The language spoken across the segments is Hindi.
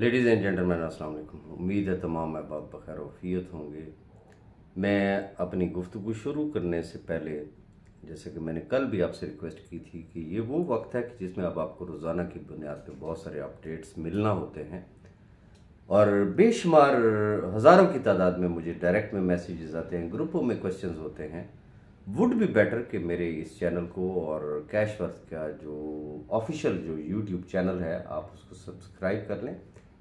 लेडीज़ एंड जेंटलमैन अस्सलाम वालेकुम उम्मीद है तमाम अहबाब बखैर वफ़ीत होंगे मैं अपनी गुफ्तु शुरू करने से पहले जैसे कि मैंने कल भी आपसे रिक्वेस्ट की थी कि ये वो वक्त है कि जिसमें अब आपको रोज़ाना की बुनियाद पर बहुत सारे अपडेट्स मिलना होते हैं और बेशुमार हज़ारों की तादाद में मुझे डायरेक्ट में मैसेजेस आते हैं ग्रुपों में क्वेश्चंस होते हैं वुड बी बेटर कि मेरे इस चैनल को और कैश वर्थ का जो ऑफिशियल जो यूट्यूब चैनल है आप उसको सब्सक्राइब कर लें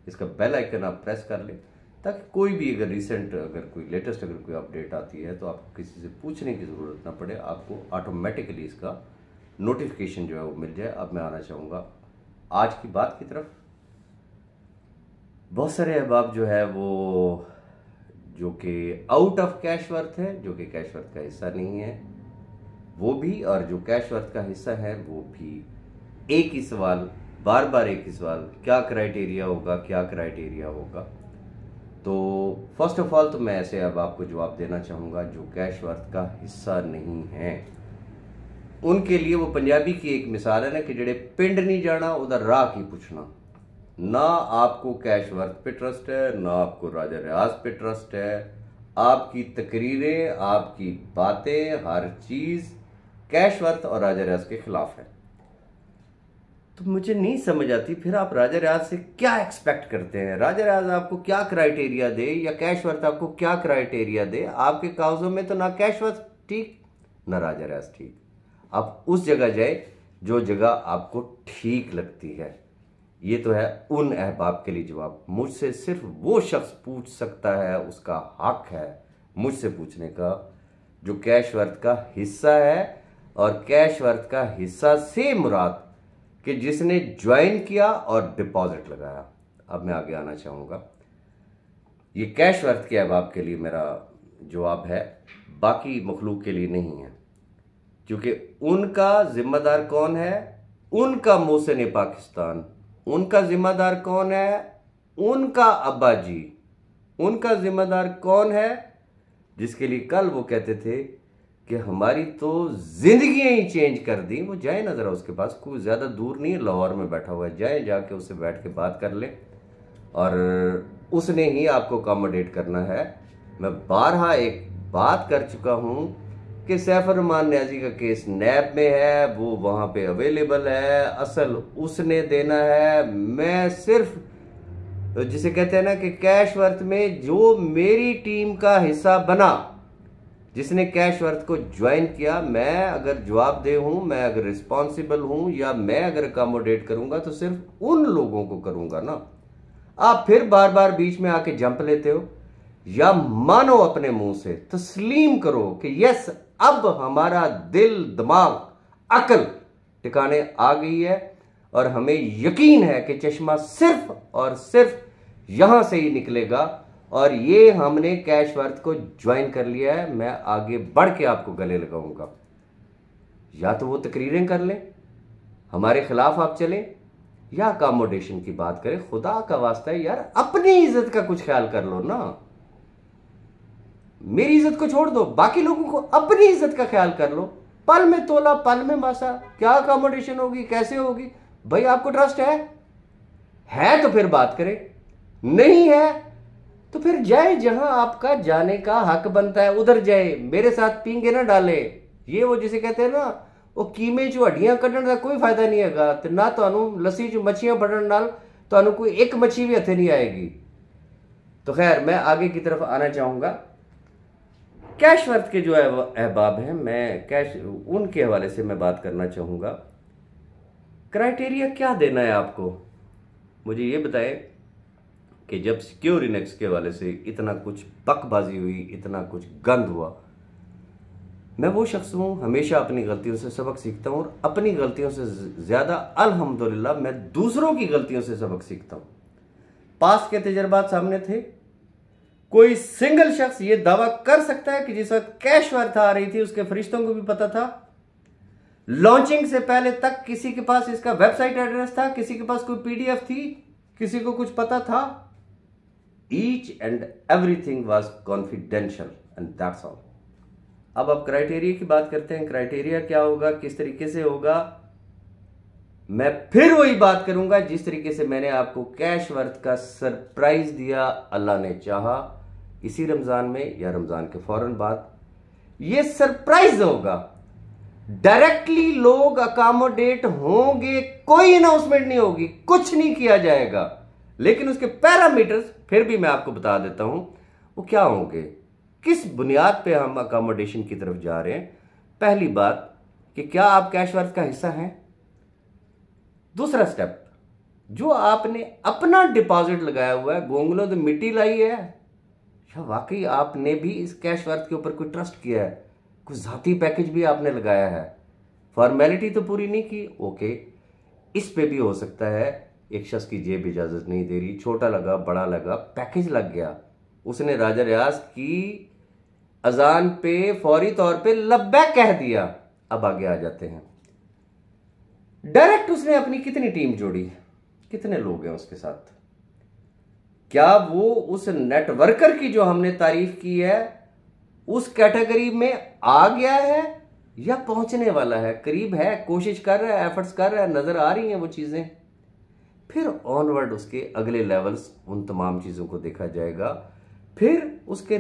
इसका बेल आइकन आप प्रेस कर लें ताकि कोई भी अगर रिसेंट अगर कोई लेटेस्ट अगर कोई अपडेट आती है तो आपको किसी से पूछने की ज़रूरत ना पड़े आपको ऑटोमेटिकली इसका नोटिफिकेशन जो है वो मिल जाए अब मैं आना चाहूँगा आज की बात की तरफ बहुत सारे अहबाब जो है वो जो कि आउट ऑफ कैश वर्थ है जो कि कैश वर्थ का हिस्सा नहीं है वो भी और जो कैश वर्थ का हिस्सा है वो भी एक ही सवाल बार बार एक ही सवाल क्या क्राइटेरिया होगा क्या क्राइटेरिया होगा तो फर्स्ट ऑफ ऑल तो मैं ऐसे अब आपको जवाब देना चाहूँगा जो कैश वर्थ का हिस्सा नहीं है उनके लिए वो पंजाबी की एक मिसाल है ना कि जड़े पिंड नहीं जाना उधर राह की पूछना ना आपको कैश वर्थ पे ट्रस्ट है ना आपको राजा रियाज पे ट्रस्ट है आपकी तकरीरें आपकी बातें हर चीज़ कैश वर्थ और राजा रियाज के खिलाफ है तो मुझे नहीं समझ आती फिर आप राजा रियाज से क्या एक्सपेक्ट करते हैं राजा रियाज आपको क्या क्राइटेरिया दे या कैशवर्थ आपको क्या क्राइटेरिया दे आपके कागजों में तो ना कैशवर्थ ठीक ना राजा रियाज ठीक आप उस जगह जाए जो जगह आपको ठीक लगती है ये तो है उन अहबाब के लिए जवाब मुझसे सिर्फ वो शख्स पूछ सकता है उसका हक है मुझसे पूछने का जो कैश वर्थ का हिस्सा है और कैश वर्थ का हिस्सा से मुराद कि जिसने ज्वाइन किया और डिपॉजिट लगाया अब मैं आगे आना चाहूँगा ये कैश वर्थ के अहबाब के लिए मेरा जवाब है बाकी मखलूक के लिए नहीं है क्योंकि उनका जिम्मेदार कौन है उनका मोहसिन पाकिस्तान उनका जिम्मेदार कौन है उनका अब्बा जी उनका जिम्मेदार कौन है जिसके लिए कल वो कहते थे कि हमारी तो जिंदगी ही चेंज कर दी वो जाए ना ज़रा उसके पास कोई ज़्यादा दूर नहीं है लाहौर में बैठा हुआ है जाए जाके उससे बैठ के बात कर ले और उसने ही आपको अकोमोडेट करना है मैं बारहा एक बात कर चुका हूँ कि रमान न्याजी का केस नैब में है वो वहाँ पे अवेलेबल है असल उसने देना है मैं सिर्फ जिसे कहते हैं ना कि कैश वर्थ में जो मेरी टीम का हिस्सा बना जिसने कैश वर्थ को ज्वाइन किया मैं अगर जवाब दे हूं मैं अगर रिस्पॉन्सिबल हूं या मैं अगर अकोमोडेट करूंगा तो सिर्फ उन लोगों को करूंगा ना आप फिर बार बार बीच में आके जंप लेते हो या मानो अपने मुंह से तस्लीम करो कि यस अब हमारा दिल दिमाग अकल ठिकाने आ गई है और हमें यकीन है कि चश्मा सिर्फ और सिर्फ यहां से ही निकलेगा और ये हमने कैश वर्थ को ज्वाइन कर लिया है मैं आगे बढ़ के आपको गले लगाऊंगा या तो वो तकरीरें कर लें हमारे खिलाफ आप चलें या अकामोडेशन की बात करें खुदा का वास्ता है यार अपनी इज्जत का कुछ ख्याल कर लो ना मेरी इज्जत को छोड़ दो बाकी लोगों को अपनी इज्जत का ख्याल कर लो पल में तोला पल में मासा क्या अकामोडेशन होगी कैसे होगी भाई आपको ट्रस्ट है है तो फिर बात करें नहीं है तो फिर जाए जहां आपका जाने का हक बनता है उधर जाए मेरे साथ पींगे ना डाले ये वो जिसे कहते हैं ना वो कीमे चो ਹੱਡੀਆਂ कटने का कोई फायदा नहीं है तो ना तो लस्सी चो ਮੱਛੀਆਂ फटन ਨਾਲ तो कोई एक मछी भी हथे नहीं आएगी तो खैर मैं आगे की तरफ आना चाहूँगा कैश वर्थ के जो अहबाब हैं मैं कैश उनके हवाले से मैं बात करना चाहूँगा क्राइटेरिया क्या देना है आपको मुझे ये बताएं कि जब सिक्योर इनेक्स के वाले से इतना कुछ पकबाजी हुई इतना कुछ गंद हुआ मैं वो शख्स हूँ हमेशा अपनी गलतियों से सबक सीखता हूँ और अपनी गलतियों से ज़्यादा अल्हम्दुलिल्लाह मैं दूसरों की गलतियों से सबक सीखता हूँ पास के तजर्बात सामने थे कोई सिंगल शख्स ये दावा कर सकता है कि जिस वक्त कैश वार्ता आ रही थी उसके फरिश्तों को भी पता था लॉन्चिंग से पहले तक किसी के पास इसका वेबसाइट एड्रेस था किसी के पास कोई पीडीएफ थी किसी को कुछ पता था each and everything was confidential and that's all अब आप क्राइटेरिया की बात करते हैं क्राइटेरिया क्या होगा किस तरीके से होगा मैं फिर वही बात करूंगा जिस तरीके से मैंने आपको कैश वर्थ का सरप्राइज दिया अल्लाह ने चाहा इसी रमजान में या रमजान के फौरन बाद ये सरप्राइज होगा डायरेक्टली लोग अकोमोडेट होंगे कोई अनाउंसमेंट नहीं होगी कुछ नहीं किया जाएगा लेकिन उसके पैरामीटर्स फिर भी मैं आपको बता देता हूं वो क्या होंगे किस बुनियाद पे हम अकोमोडेशन की तरफ जा रहे हैं पहली बात कि क्या आप कैश वर्थ का हिस्सा हैं दूसरा स्टेप जो आपने अपना डिपॉजिट लगाया हुआ है गोंगलों तो मिट्टी लाई है या वाकई आपने भी इस कैश वर्थ के ऊपर कोई ट्रस्ट किया है कुछ ज़ाती पैकेज भी आपने लगाया है फॉर्मेलिटी तो पूरी नहीं की ओके इस पे भी हो सकता है एक शख्स की जेब इजाज़त नहीं दे रही छोटा लगा बड़ा लगा पैकेज लग गया उसने राजा रियाज की अजान पे फौरी तौर पे लब्बैक कह दिया अब आगे आ जाते हैं डायरेक्ट उसने अपनी कितनी टीम जोड़ी कितने लोग हैं उसके साथ क्या वो उस नेटवर्कर की जो हमने तारीफ की है उस कैटेगरी में आ गया है या पहुंचने वाला है करीब है कोशिश कर रहा है एफर्ट्स कर रहा है नजर आ रही हैं वो चीजें फिर ऑनवर्ड उसके अगले लेवल्स उन तमाम चीज़ों को देखा जाएगा फिर उसके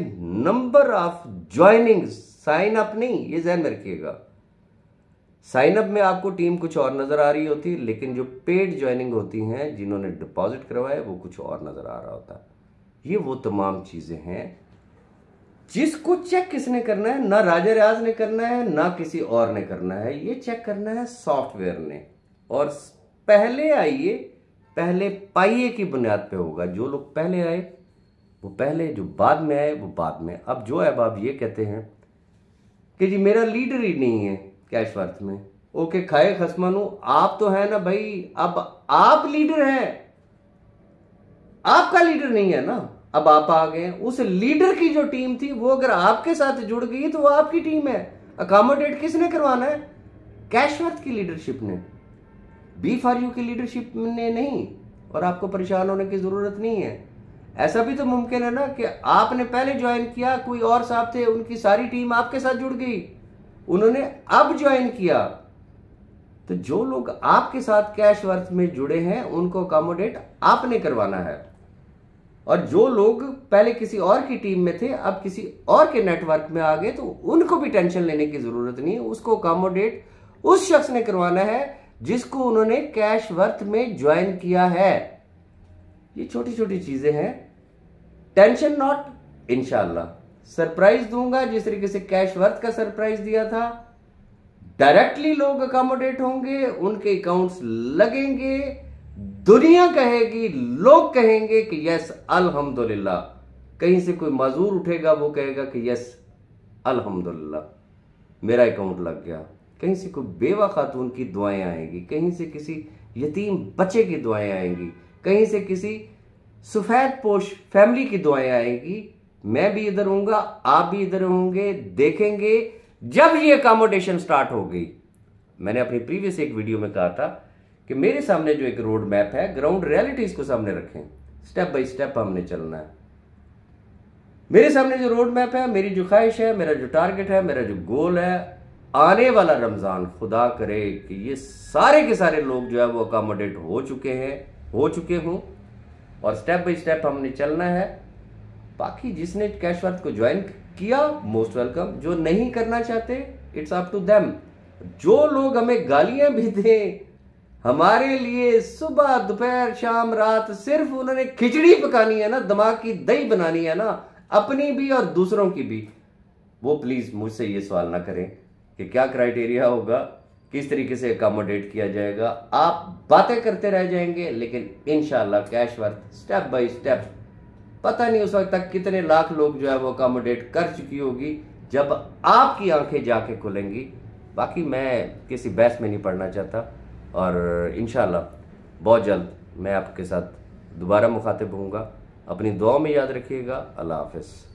number of joining sign up नहीं ये जहन में रखिएगा साइन अप में आपको टीम कुछ और नज़र आ रही होती है लेकिन जो पेड ज्वाइनिंग होती हैं जिन्होंने डिपॉजिट करवाया वो कुछ और नज़र आ रहा होता ये वो तमाम चीज़ें हैं जिसको चेक किसने करना है ना राजा रियाज ने करना है ना किसी और ने करना है ये चेक करना है सॉफ्टवेयर ने और पहले आइए पहले पाइए की बुनियाद पे होगा जो लोग पहले आए वो पहले जो बाद में आए वो बाद में अब जो अहबाब ये कहते हैं कि जी मेरा लीडर ही नहीं है इस अर्थ में ओके खाए खसमानू आप तो है ना भाई अब आप लीडर हैं आपका लीडर नहीं है ना अब आप आ गए उस लीडर की जो टीम थी वो अगर आपके साथ जुड़ गई तो वो आपकी टीम है अकोमोडेट किसने करवाना है कैशवर्थ की लीडरशिप ने बी फॉर यू की लीडरशिप ने नहीं और आपको परेशान होने की ज़रूरत नहीं है ऐसा भी तो मुमकिन है ना कि आपने पहले ज्वाइन किया कोई और साहब थे उनकी सारी टीम आपके साथ जुड़ गई उन्होंने अब ज्वाइन किया तो जो लोग आपके साथ कैश वर्थ में जुड़े हैं उनको अकोमोडेट आपने करवाना है और जो लोग पहले किसी और की टीम में थे अब किसी और के नेटवर्क में आ गए तो उनको भी टेंशन लेने की जरूरत नहीं है उसको अकोमोडेट उस शख्स ने करवाना है जिसको उन्होंने कैश वर्थ में ज्वाइन किया है ये छोटी छोटी चीजें हैं टेंशन नॉट इनशाला सरप्राइज दूंगा जिस तरीके से कैश वर्थ का सरप्राइज दिया था डायरेक्टली लोग अकोमोडेट होंगे उनके अकाउंट्स लगेंगे दुनिया कहेगी लोग कहेंगे कि यस अल्हम्दुलिल्लाह कहीं से कोई मजदूर उठेगा वो कहेगा कि यस अल्हम्दुलिल्लाह मेरा अकाउंट लग गया कहीं से कोई बेवा खातून की दुआएं आएंगी कहीं से किसी यतीम बच्चे की दुआएं आएंगी कहीं से किसी सफ़ेद पोश फैमिली की दुआएं आएंगी मैं भी इधर हूँ आप भी इधर होंगे देखेंगे जब ये अकोमोडेशन स्टार्ट हो गई मैंने अपनी प्रीवियस एक वीडियो में कहा था कि मेरे सामने जो एक रोड मैप है ग्राउंड रियलिटीज़ को सामने रखें स्टेप बाई स्टेप हमने चलना है मेरे सामने जो रोड मैप है मेरी जो ख्वाहिश है मेरा जो टारगेट है मेरा जो गोल है आने वाला रमज़ान खुदा करे कि ये सारे के सारे लोग जो है वो अकोमोडेट हो चुके हैं हो चुके हों और स्टेप बाई स्टेप हमने चलना है बाकी जिसने कैश वर्थ को ज्वाइन किया मोस्ट वेलकम जो नहीं करना चाहते इट्स अप टू देम जो लोग हमें गालियां भी दें हमारे लिए सुबह दोपहर शाम रात सिर्फ उन्होंने खिचड़ी पकानी है ना दिमाग की दही बनानी है ना अपनी भी और दूसरों की भी वो प्लीज मुझसे ये सवाल ना करें कि क्या क्राइटेरिया होगा किस तरीके से अकोमोडेट किया जाएगा आप बातें करते रह जाएंगे लेकिन इन Cashworth step by step पता नहीं उस वक्त तक कितने लाख लोग जो है वो अकोमोडेट कर चुकी होगी जब आपकी आंखें जाके खुलेंगी बाकी मैं किसी बहस में नहीं पढ़ना चाहता और इन बहुत जल्द मैं आपके साथ दोबारा मुखातिब हूँगा अपनी दुआ में याद रखिएगा अल्लाह हाफिज़